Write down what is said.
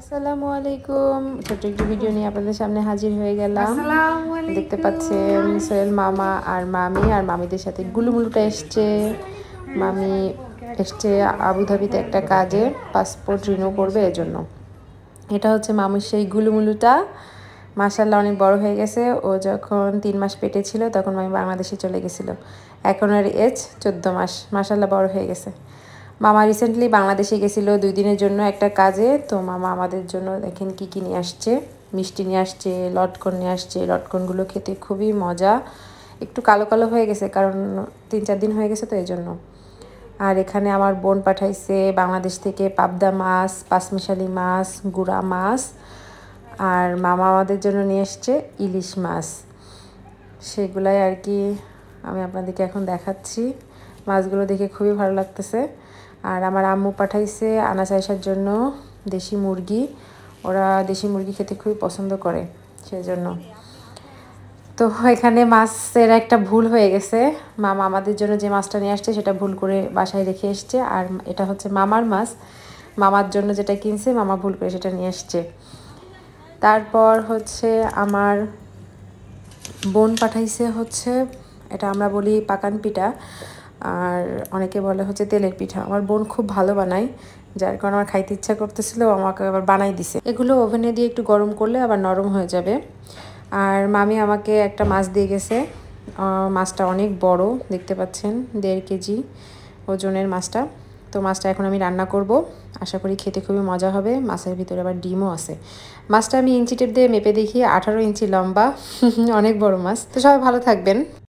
আসসালামু আলাইকুম ছোট একটি ভিডিও নিয়ে আপনাদের সামনে হাজির হয়ে গেলাম দেখতে পাচ্ছেন মামা আর মামি আর মামিদের সাথে গুলুমুলুটা মামি আবুধাবিতে একটা কাজে পাসপোর্ট রিনিউ করবে এজন্য এটা হচ্ছে মামির সেই গুলুমুলুটা মাসাল্লাহ অনেক বড় হয়ে গেছে ও যখন তিন মাস পেটে ছিল তখন আমি বাংলাদেশে চলে গেছিলো এখন আর এজ চোদ্দ মাস মাসাল্লাহ বড় হয়ে গেছে মামা রিসেন্টলি বাংলাদেশে গেছিলো দুই দিনের জন্য একটা কাজে তো মামা আমাদের জন্য দেখেন কি কী নিয়ে আসছে মিষ্টি নিয়ে আসছে লটকন নিয়ে আসছে লটকনগুলো খেতে খুবই মজা একটু কালো কালো হয়ে গেছে কারণ তিন চার দিন হয়ে গেছে তো এই জন্য আর এখানে আমার বোন পাঠাইছে বাংলাদেশ থেকে পাবদা মাছ পাশমিশালি মাছ গুড়া মাছ আর মামা আমাদের জন্য নিয়ে এসছে ইলিশ মাছ সেগুলাই আর কি আমি আপনাদেরকে এখন দেখাচ্ছি মাছগুলো দেখে খুবই ভালো লাগতেছে আর আমার আম্মু পাঠাইছে আনাস আয়সার জন্য দেশি মুরগি ওরা দেশি মুরগি খেতে খুবই পছন্দ করে সেজন্য তো এখানে মাছের একটা ভুল হয়ে গেছে মামা আমাদের জন্য যে মাছটা নিয়ে আসছে সেটা ভুল করে বাসায় রেখে এসছে আর এটা হচ্ছে মামার মাছ মামার জন্য যেটা কিনছে মামা ভুল করে সেটা নিয়ে আসছে তারপর হচ্ছে আমার বোন পাঠাইছে হচ্ছে এটা আমরা বলি পাকান পিঠা আর অনেকে বলে হচ্ছে তেলের পিঠা আমার বোন খুব ভালো বানায় যার কারণে আমার খাইতে ইচ্ছা করতেছিল আমাকে আবার বানাই দিছে এগুলো ওভেনে দিয়ে একটু গরম করলে আবার নরম হয়ে যাবে আর মামি আমাকে একটা মাছ দিয়ে গেছে মাছটা অনেক বড় দেখতে পাচ্ছেন দেড় কেজি ওজনের মাছটা তো মাছটা এখন আমি রান্না করব আশা করি খেতে খুবই মজা হবে মাছের ভিতরে আবার ডিমও আছে মাছটা আমি ইঞ্চি টেপ দিয়ে মেপে দেখি আঠারো ইঞ্চি লম্বা অনেক বড় মাছ তো সবাই ভালো থাকবেন